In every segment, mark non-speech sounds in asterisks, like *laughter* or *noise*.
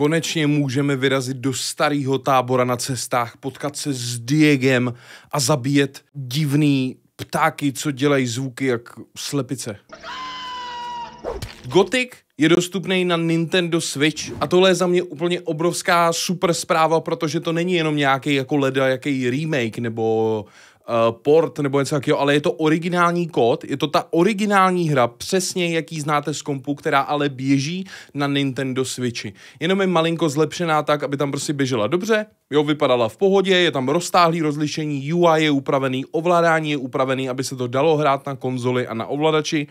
Konečně můžeme vyrazit do starého tábora na cestách, potkat se s Diegem a zabíjet divný ptáky, co dělají zvuky jak slepice. Gothic je dostupný na Nintendo Switch a tohle je za mě úplně obrovská super zpráva, protože to není jenom nějaký jako leda, jaký remake nebo Eh, port nebo něco takového, ale je to originální kód, je to ta originální hra, přesně jaký znáte z kompu, která ale běží na Nintendo Switchi. Jenom je malinko zlepšená tak, aby tam prostě běžela dobře, jo, vypadala v pohodě, je tam roztáhlý rozlišení, UI je upravený, ovládání je upravený, aby se to dalo hrát na konzoli a na ovladači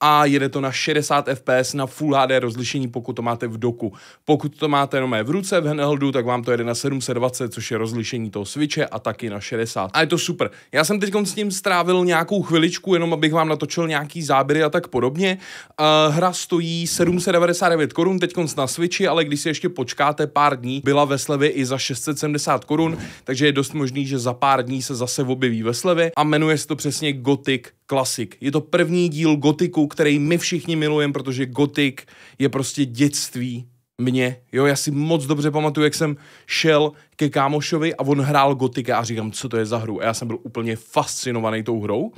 a jede to na 60 fps na Full HD rozlišení, pokud to máte v doku. Pokud to máte jenom v ruce v handheldu, tak vám to jede na 720, což je rozlišení toho switche a taky na 60. A je to super. Já jsem teď s tím strávil nějakou chviličku, jenom abych vám natočil nějaký záběry a tak podobně. Uh, hra stojí 799 korun teď na Switchi, ale když si ještě počkáte pár dní, byla ve slevě i za 670 korun, takže je dost možný, že za pár dní se zase objeví ve slevě a jmenuje se to přesně Gothic Classic. Je to první díl Gotiku, který my všichni milujeme, protože Gothic je prostě dětství mě, jo, já si moc dobře pamatuju, jak jsem šel ke kámošovi a on hrál gotika a říkám, co to je za hru a já jsem byl úplně fascinovaný tou hrou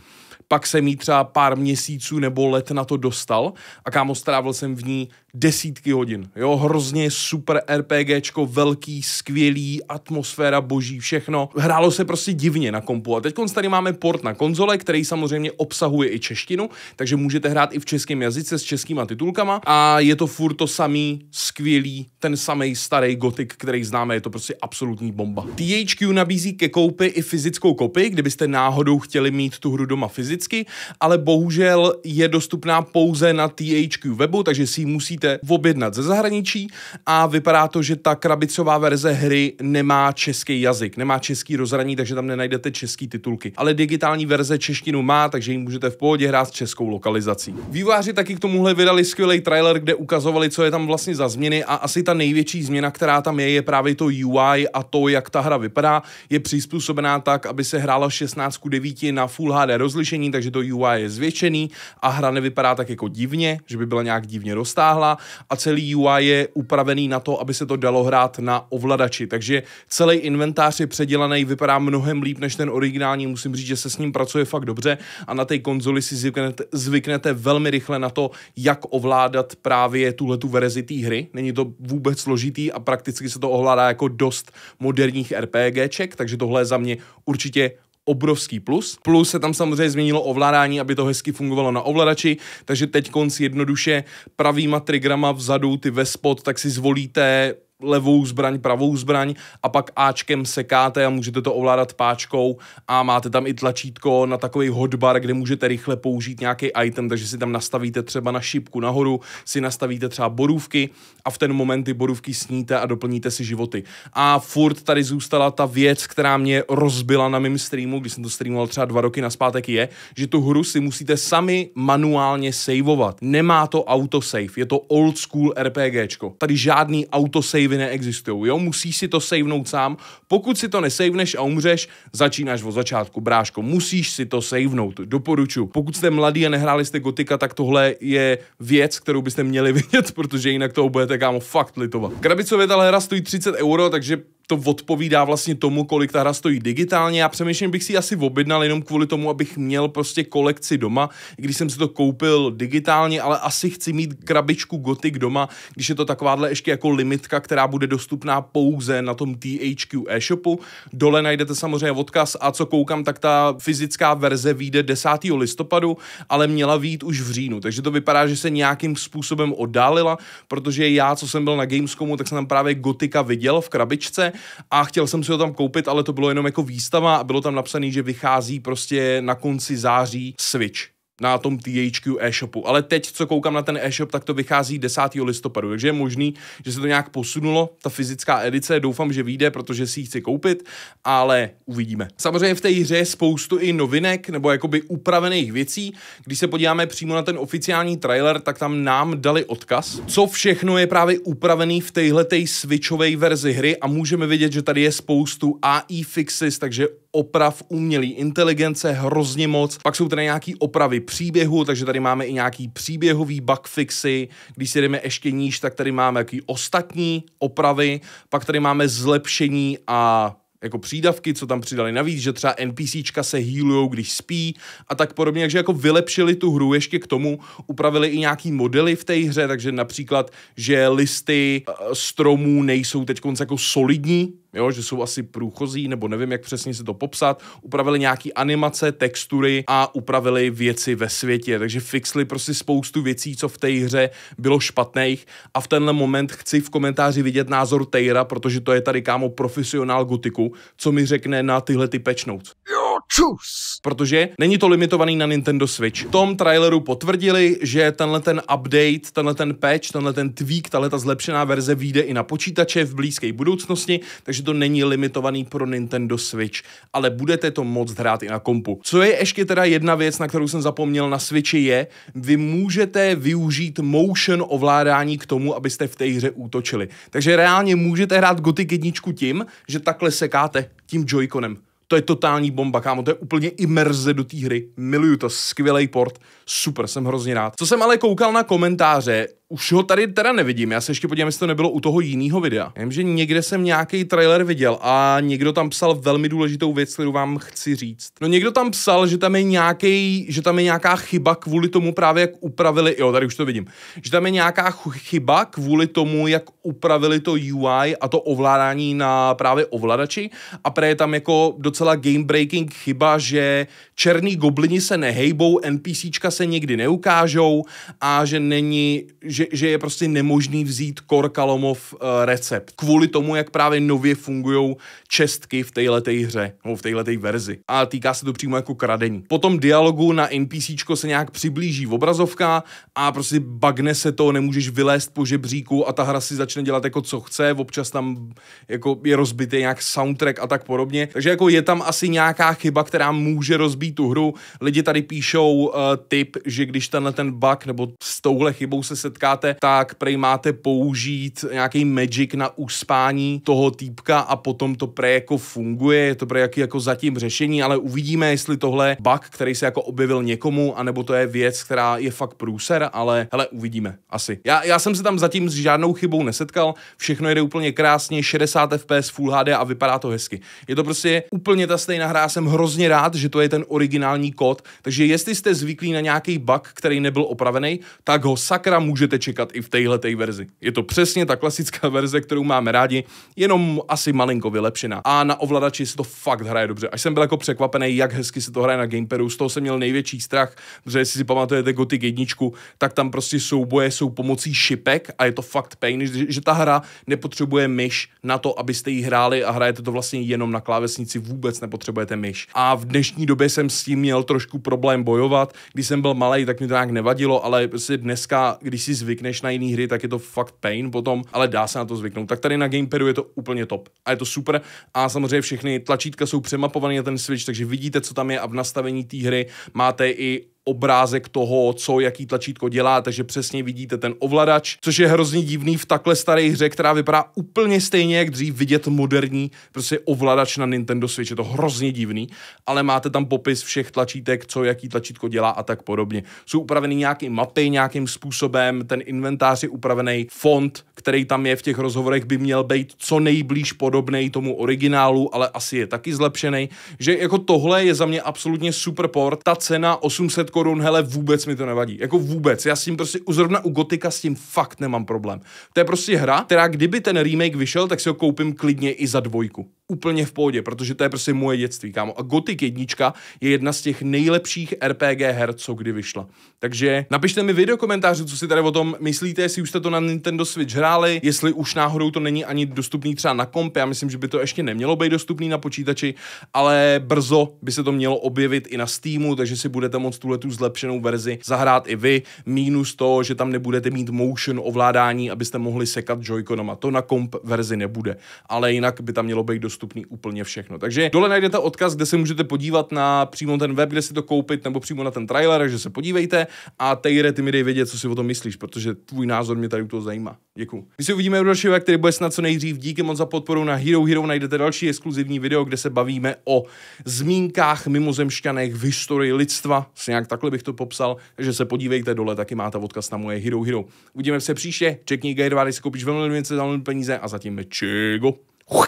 pak jsem jí třeba pár měsíců nebo let na to dostal a kámo, strávil jsem v ní desítky hodin. Jo, hrozně super RPGčko, velký, skvělý, atmosféra boží, všechno. Hrálo se prostě divně na kompu a teď tady máme port na konzole, který samozřejmě obsahuje i češtinu, takže můžete hrát i v českém jazyce s českýma titulkama a je to furt to samý skvělý, ten samý starý gotik, který známe, je to prostě absolutní bomba. THQ nabízí ke koupi i fyzickou kopii, kdybyste náhodou chtěli mít tu hru doma fyzicky fyzicky, ale bohužel je dostupná pouze na THQ webu, takže si ji musíte objednat ze zahraničí a vypadá to, že ta krabicová verze hry nemá český jazyk, nemá český rozhraní, takže tam nenajdete český titulky. Ale digitální verze češtinu má, takže ji můžete v pohodě hrát s českou lokalizací. Vývojáři taky k tomuhle vydali skvělý trailer, kde ukazovali, co je tam vlastně za změny a asi ta největší změna, která tam je, je právě to UI a to, jak ta hra vypadá, je přizpůsobená tak, aby se hrála 16 9 na Full HD rozlišení zvětšení, takže to UI je zvětšený a hra nevypadá tak jako divně, že by byla nějak divně roztáhlá a celý UI je upravený na to, aby se to dalo hrát na ovladači, takže celý inventář je předělaný, vypadá mnohem líp než ten originální, musím říct, že se s ním pracuje fakt dobře a na té konzoli si zvyknete, zvyknete velmi rychle na to, jak ovládat právě tuhle tu verzi té hry. Není to vůbec složitý a prakticky se to ovládá jako dost moderních RPGček, takže tohle je za mě určitě obrovský plus. Plus se tam samozřejmě změnilo ovládání, aby to hezky fungovalo na ovladači, takže teď konc jednoduše pravýma trigrama vzadu, ty ve spod, tak si zvolíte levou zbraň, pravou zbraň a pak Ačkem sekáte a můžete to ovládat páčkou a máte tam i tlačítko na takový hotbar, kde můžete rychle použít nějaký item, takže si tam nastavíte třeba na šipku nahoru, si nastavíte třeba borůvky a v ten moment ty borůvky sníte a doplníte si životy. A furt tady zůstala ta věc, která mě rozbila na mém streamu, když jsem to streamoval třeba dva roky naspátek, je, že tu hru si musíte sami manuálně saveovat. Nemá to autosave, je to old school RPGčko. Tady žádný autosave archivy neexistují, jo, musíš si to sejvnout sám. Pokud si to nesejvneš a umřeš, začínáš od začátku, bráško, musíš si to sejvnout. doporučuji. Pokud jste mladí a nehráli jste gotika, tak tohle je věc, kterou byste měli *laughs* vidět, protože jinak toho budete kámo fakt litovat. Krabicově tahle hra stojí 30 euro, takže to odpovídá vlastně tomu, kolik ta hra stojí digitálně. Já přemýšlím, bych si asi objednal jenom kvůli tomu, abych měl prostě kolekci doma, když jsem si to koupil digitálně, ale asi chci mít krabičku Gothic doma, když je to takováhle ještě jako limitka, která bude dostupná pouze na tom THQ e-shopu. Dole najdete samozřejmě odkaz a co koukám, tak ta fyzická verze vyjde 10. listopadu, ale měla vyjít už v říjnu, takže to vypadá, že se nějakým způsobem oddálila, protože já, co jsem byl na Gamescomu, tak jsem tam právě Gotika viděl v krabičce a chtěl jsem si ho tam koupit, ale to bylo jenom jako výstava a bylo tam napsané, že vychází prostě na konci září Switch na tom THQ e-shopu. Ale teď, co koukám na ten e-shop, tak to vychází 10. listopadu, takže je možný, že se to nějak posunulo, ta fyzická edice, doufám, že vyjde, protože si ji chci koupit, ale uvidíme. Samozřejmě v té hře je spoustu i novinek nebo jakoby upravených věcí. Když se podíváme přímo na ten oficiální trailer, tak tam nám dali odkaz, co všechno je právě upravený v téhle switchové verzi hry a můžeme vidět, že tady je spoustu AI fixes, takže oprav umělé inteligence hrozně moc. Pak jsou tady nějaký opravy příběhu, takže tady máme i nějaký příběhový bugfixy. Když si jdeme ještě níž, tak tady máme jaký ostatní opravy. Pak tady máme zlepšení a jako přídavky, co tam přidali navíc, že třeba NPCčka se healujou, když spí a tak podobně, takže jako vylepšili tu hru ještě k tomu, upravili i nějaký modely v té hře, takže například, že listy eh, stromů nejsou teď jako solidní, jo, že jsou asi průchozí, nebo nevím, jak přesně si to popsat, upravili nějaký animace, textury a upravili věci ve světě, takže fixli prostě spoustu věcí, co v té hře bylo špatných a v tenhle moment chci v komentáři vidět názor Tejra, protože to je tady kámo profesionál gotiku, co mi řekne na tyhle ty notes. Jo, čus! Protože není to limitovaný na Nintendo Switch. V tom traileru potvrdili, že tenhle ten update, tenhle ten patch, tenhle ten tweak, tahle ta zlepšená verze vyjde i na počítače v blízké budoucnosti, takže to není limitovaný pro Nintendo Switch, ale budete to moc hrát i na kompu. Co je ještě teda jedna věc, na kterou jsem zapomněl na Switchi je, vy můžete využít motion ovládání k tomu, abyste v té hře útočili. Takže reálně můžete hrát Gothic jedničku tím, že takhle sekáte tím Joyconem to je totální bomba, kámo, to je úplně imerze do té hry. Miluju to, skvělý port, super, jsem hrozně rád. Co jsem ale koukal na komentáře, už ho tady teda nevidím, já se ještě podívám, jestli to nebylo u toho jiného videa. Vím, že někde jsem nějaký trailer viděl a někdo tam psal velmi důležitou věc, kterou vám chci říct. No někdo tam psal, že tam je nějaký, že tam je nějaká chyba kvůli tomu právě jak upravili, jo, tady už to vidím, že tam je nějaká chyba kvůli tomu, jak upravili to UI a to ovládání na právě ovladači a pre je tam jako docela game breaking chyba, že černý goblini se nehejbou, NPCčka se nikdy neukážou a že není, že že, že je prostě nemožný vzít Korkalomov uh, eh, recept. Kvůli tomu, jak právě nově fungují čestky v této hře, nebo v této verzi. A týká se to přímo jako kradení. Po tom dialogu na NPC se nějak přiblíží v obrazovka a prostě bagne se to, nemůžeš vylézt po žebříku a ta hra si začne dělat jako co chce, občas tam jako je rozbitý nějak soundtrack a tak podobně. Takže jako je tam asi nějaká chyba, která může rozbít tu hru. Lidi tady píšou uh, tip, že když tenhle ten bug nebo s touhle chybou se setká potkáte, tak prej máte použít nějaký magic na uspání toho týpka a potom to prej jako funguje, je to prej jaký jako zatím řešení, ale uvidíme, jestli tohle bug, který se jako objevil někomu, anebo to je věc, která je fakt průser, ale hele, uvidíme asi. Já, já jsem se tam zatím s žádnou chybou nesetkal, všechno jde úplně krásně, 60 fps Full HD a vypadá to hezky. Je to prostě úplně ta stejná hra, já jsem hrozně rád, že to je ten originální kód, takže jestli jste zvyklí na nějaký bug, který nebyl opravený, tak ho sakra můžete čekat i v téhle verzi. Je to přesně ta klasická verze, kterou máme rádi, jenom asi malinko vylepšená. A na ovladači se to fakt hraje dobře. Až jsem byl jako překvapený, jak hezky se to hraje na gamepadu, z toho jsem měl největší strach, protože jestli si pamatujete Gothic jedničku, tak tam prostě souboje jsou pomocí šipek a je to fakt pain, že, že ta hra nepotřebuje myš na to, abyste ji hráli a hrajete to vlastně jenom na klávesnici, vůbec nepotřebujete myš. A v dnešní době jsem s tím měl trošku problém bojovat. Když jsem byl malý, tak mi to nějak nevadilo, ale prostě dneska, když si zvykl zvykneš na jiné hry, tak je to fakt pain potom, ale dá se na to zvyknout. Tak tady na Gamepadu je to úplně top a je to super. A samozřejmě všechny tlačítka jsou přemapované na ten Switch, takže vidíte, co tam je a v nastavení té hry máte i obrázek toho, co jaký tlačítko dělá, takže přesně vidíte ten ovladač, což je hrozně divný v takhle staré hře, která vypadá úplně stejně jak dřív vidět moderní prostě ovladač na Nintendo Switch, je to hrozně divný, ale máte tam popis všech tlačítek, co jaký tlačítko dělá a tak podobně. Jsou upraveny nějaký mapy nějakým způsobem, ten inventář je upravený, font, který tam je v těch rozhovorech, by měl být co nejblíž podobný tomu originálu, ale asi je taky zlepšený, že jako tohle je za mě absolutně super port, ta cena 800 korun, hele, vůbec mi to nevadí. Jako vůbec. Já s tím prostě, zrovna u Gotika s tím fakt nemám problém. To je prostě hra, která kdyby ten remake vyšel, tak si ho koupím klidně i za dvojku. Úplně v pohodě, protože to je prostě moje dětství, kámo. A Gothic jednička je jedna z těch nejlepších RPG her, co kdy vyšla. Takže napište mi video komentáři, co si tady o tom myslíte, jestli už jste to na Nintendo Switch hráli, jestli už náhodou to není ani dostupný třeba na komp, já myslím, že by to ještě nemělo být dostupný na počítači, ale brzo by se to mělo objevit i na Steamu, takže si budete moct tuhle tu zlepšenou verzi zahrát i vy, mínus to, že tam nebudete mít motion ovládání, abyste mohli sekat joyconama. To na komp verzi nebude, ale jinak by tam mělo být dostupný úplně všechno. Takže dole najdete odkaz, kde se můžete podívat na přímo ten web, kde si to koupit, nebo přímo na ten trailer, takže se podívejte a Tejre, ty mi dej vědět, co si o tom myslíš, protože tvůj názor mě tady u toho zajímá. Děkuji. My se uvidíme u dalšího, který bude snad co nejdřív. Díky moc za podporu na Hero Hero. Najdete další exkluzivní video, kde se bavíme o zmínkách mimozemšťanech v historii lidstva Se nějak takhle bych to popsal, že se podívejte dole, taky máte odkaz na moje Hero Hero. Uvidíme se příště, čekni Gajrvády, si koupíš velmi věci za peníze a zatím čego.